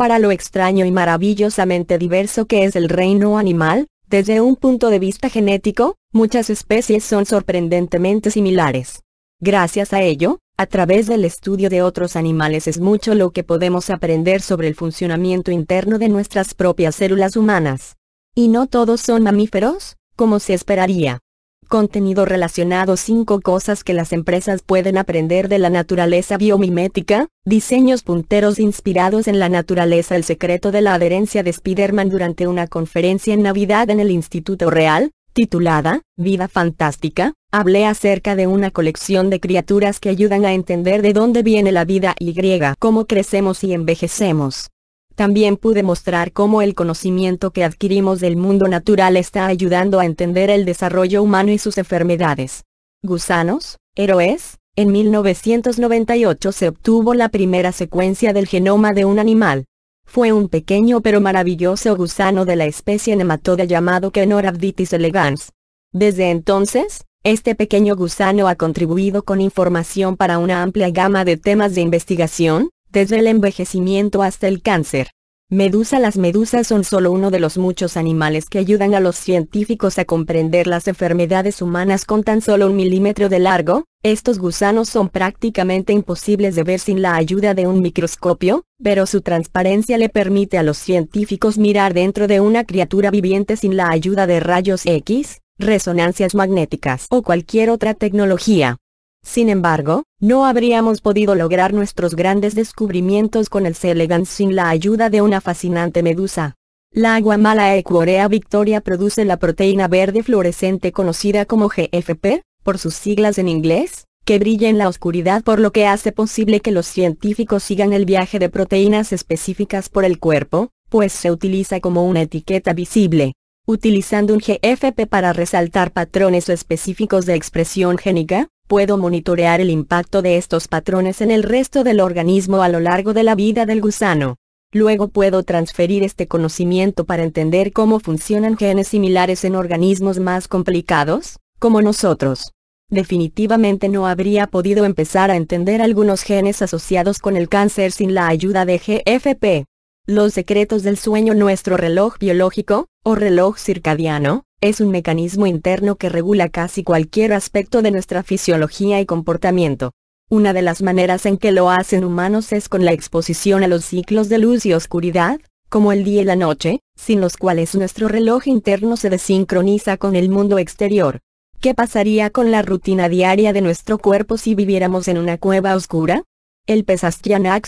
para lo extraño y maravillosamente diverso que es el reino animal, desde un punto de vista genético, muchas especies son sorprendentemente similares. Gracias a ello, a través del estudio de otros animales es mucho lo que podemos aprender sobre el funcionamiento interno de nuestras propias células humanas. Y no todos son mamíferos, como se esperaría. Contenido relacionado 5 cosas que las empresas pueden aprender de la naturaleza biomimética, diseños punteros inspirados en la naturaleza El secreto de la adherencia de Spiderman durante una conferencia en Navidad en el Instituto Real, titulada, Vida Fantástica, hablé acerca de una colección de criaturas que ayudan a entender de dónde viene la vida y cómo crecemos y envejecemos. También pude mostrar cómo el conocimiento que adquirimos del mundo natural está ayudando a entender el desarrollo humano y sus enfermedades. Gusanos, héroes, en 1998 se obtuvo la primera secuencia del genoma de un animal. Fue un pequeño pero maravilloso gusano de la especie nematoda llamado Kenorabditis elegans. Desde entonces, este pequeño gusano ha contribuido con información para una amplia gama de temas de investigación, desde el envejecimiento hasta el cáncer. Medusa Las medusas son solo uno de los muchos animales que ayudan a los científicos a comprender las enfermedades humanas con tan solo un milímetro de largo, estos gusanos son prácticamente imposibles de ver sin la ayuda de un microscopio, pero su transparencia le permite a los científicos mirar dentro de una criatura viviente sin la ayuda de rayos X, resonancias magnéticas o cualquier otra tecnología. Sin embargo, no habríamos podido lograr nuestros grandes descubrimientos con el Selegan sin la ayuda de una fascinante medusa. La mala equorea victoria produce la proteína verde fluorescente conocida como GFP, por sus siglas en inglés, que brilla en la oscuridad por lo que hace posible que los científicos sigan el viaje de proteínas específicas por el cuerpo, pues se utiliza como una etiqueta visible. Utilizando un GFP para resaltar patrones específicos de expresión génica, puedo monitorear el impacto de estos patrones en el resto del organismo a lo largo de la vida del gusano. Luego puedo transferir este conocimiento para entender cómo funcionan genes similares en organismos más complicados, como nosotros. Definitivamente no habría podido empezar a entender algunos genes asociados con el cáncer sin la ayuda de GFP. Los secretos del sueño Nuestro reloj biológico, o reloj circadiano, es un mecanismo interno que regula casi cualquier aspecto de nuestra fisiología y comportamiento. Una de las maneras en que lo hacen humanos es con la exposición a los ciclos de luz y oscuridad, como el día y la noche, sin los cuales nuestro reloj interno se desincroniza con el mundo exterior. ¿Qué pasaría con la rutina diaria de nuestro cuerpo si viviéramos en una cueva oscura? El pez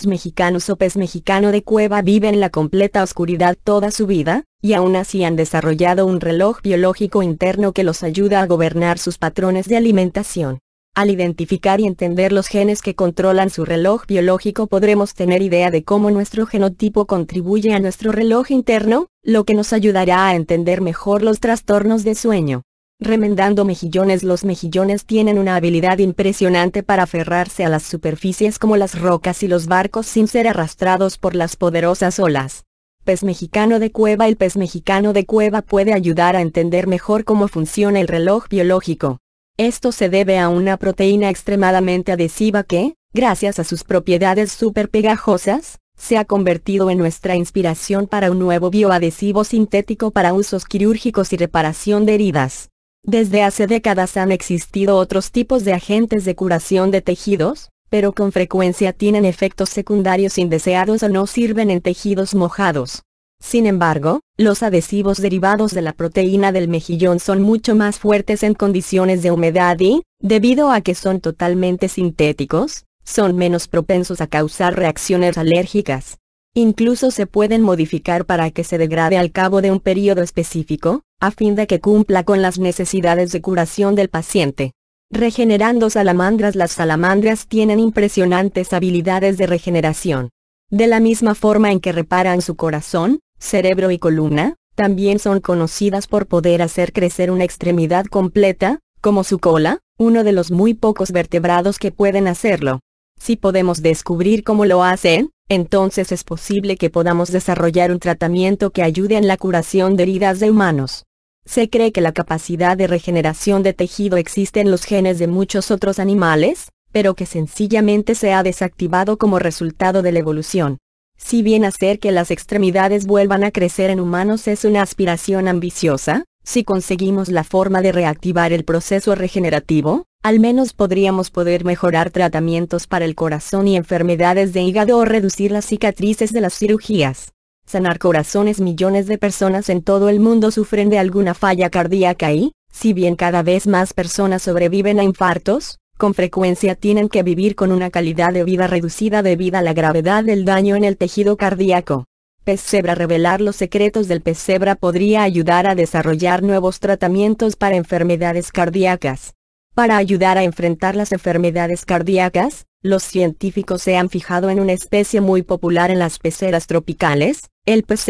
mexicano, o pez mexicano de cueva vive en la completa oscuridad toda su vida, y aún así han desarrollado un reloj biológico interno que los ayuda a gobernar sus patrones de alimentación. Al identificar y entender los genes que controlan su reloj biológico podremos tener idea de cómo nuestro genotipo contribuye a nuestro reloj interno, lo que nos ayudará a entender mejor los trastornos de sueño remendando mejillones. Los mejillones tienen una habilidad impresionante para aferrarse a las superficies como las rocas y los barcos sin ser arrastrados por las poderosas olas. Pez mexicano de cueva El pez mexicano de cueva puede ayudar a entender mejor cómo funciona el reloj biológico. Esto se debe a una proteína extremadamente adhesiva que, gracias a sus propiedades súper pegajosas, se ha convertido en nuestra inspiración para un nuevo bioadhesivo sintético para usos quirúrgicos y reparación de heridas. Desde hace décadas han existido otros tipos de agentes de curación de tejidos, pero con frecuencia tienen efectos secundarios indeseados o no sirven en tejidos mojados. Sin embargo, los adhesivos derivados de la proteína del mejillón son mucho más fuertes en condiciones de humedad y, debido a que son totalmente sintéticos, son menos propensos a causar reacciones alérgicas. Incluso se pueden modificar para que se degrade al cabo de un periodo específico, a fin de que cumpla con las necesidades de curación del paciente. Regenerando salamandras Las salamandras tienen impresionantes habilidades de regeneración. De la misma forma en que reparan su corazón, cerebro y columna, también son conocidas por poder hacer crecer una extremidad completa, como su cola, uno de los muy pocos vertebrados que pueden hacerlo. Si podemos descubrir cómo lo hacen, entonces es posible que podamos desarrollar un tratamiento que ayude en la curación de heridas de humanos. Se cree que la capacidad de regeneración de tejido existe en los genes de muchos otros animales, pero que sencillamente se ha desactivado como resultado de la evolución. Si bien hacer que las extremidades vuelvan a crecer en humanos es una aspiración ambiciosa, si conseguimos la forma de reactivar el proceso regenerativo, al menos podríamos poder mejorar tratamientos para el corazón y enfermedades de hígado o reducir las cicatrices de las cirugías sanar corazones millones de personas en todo el mundo sufren de alguna falla cardíaca y, si bien cada vez más personas sobreviven a infartos, con frecuencia tienen que vivir con una calidad de vida reducida debido a la gravedad del daño en el tejido cardíaco. Pesebra Revelar los secretos del pesebra podría ayudar a desarrollar nuevos tratamientos para enfermedades cardíacas. Para ayudar a enfrentar las enfermedades cardíacas, los científicos se han fijado en una especie muy popular en las peceras tropicales, el pez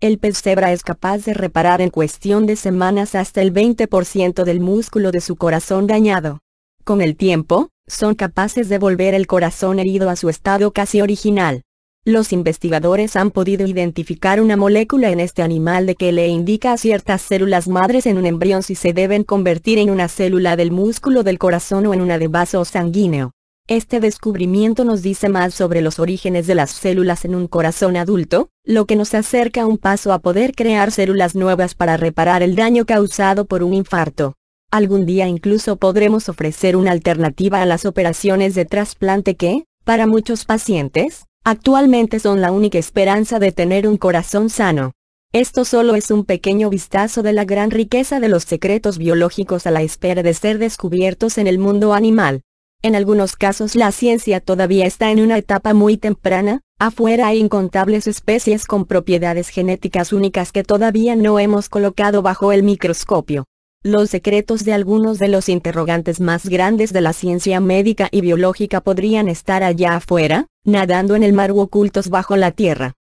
El pez es capaz de reparar en cuestión de semanas hasta el 20% del músculo de su corazón dañado. Con el tiempo, son capaces de volver el corazón herido a su estado casi original. Los investigadores han podido identificar una molécula en este animal de que le indica a ciertas células madres en un embrión si se deben convertir en una célula del músculo del corazón o en una de vaso sanguíneo. Este descubrimiento nos dice más sobre los orígenes de las células en un corazón adulto, lo que nos acerca un paso a poder crear células nuevas para reparar el daño causado por un infarto. Algún día incluso podremos ofrecer una alternativa a las operaciones de trasplante que, para muchos pacientes, actualmente son la única esperanza de tener un corazón sano. Esto solo es un pequeño vistazo de la gran riqueza de los secretos biológicos a la espera de ser descubiertos en el mundo animal. En algunos casos la ciencia todavía está en una etapa muy temprana, afuera hay incontables especies con propiedades genéticas únicas que todavía no hemos colocado bajo el microscopio. Los secretos de algunos de los interrogantes más grandes de la ciencia médica y biológica podrían estar allá afuera, nadando en el mar ocultos bajo la tierra.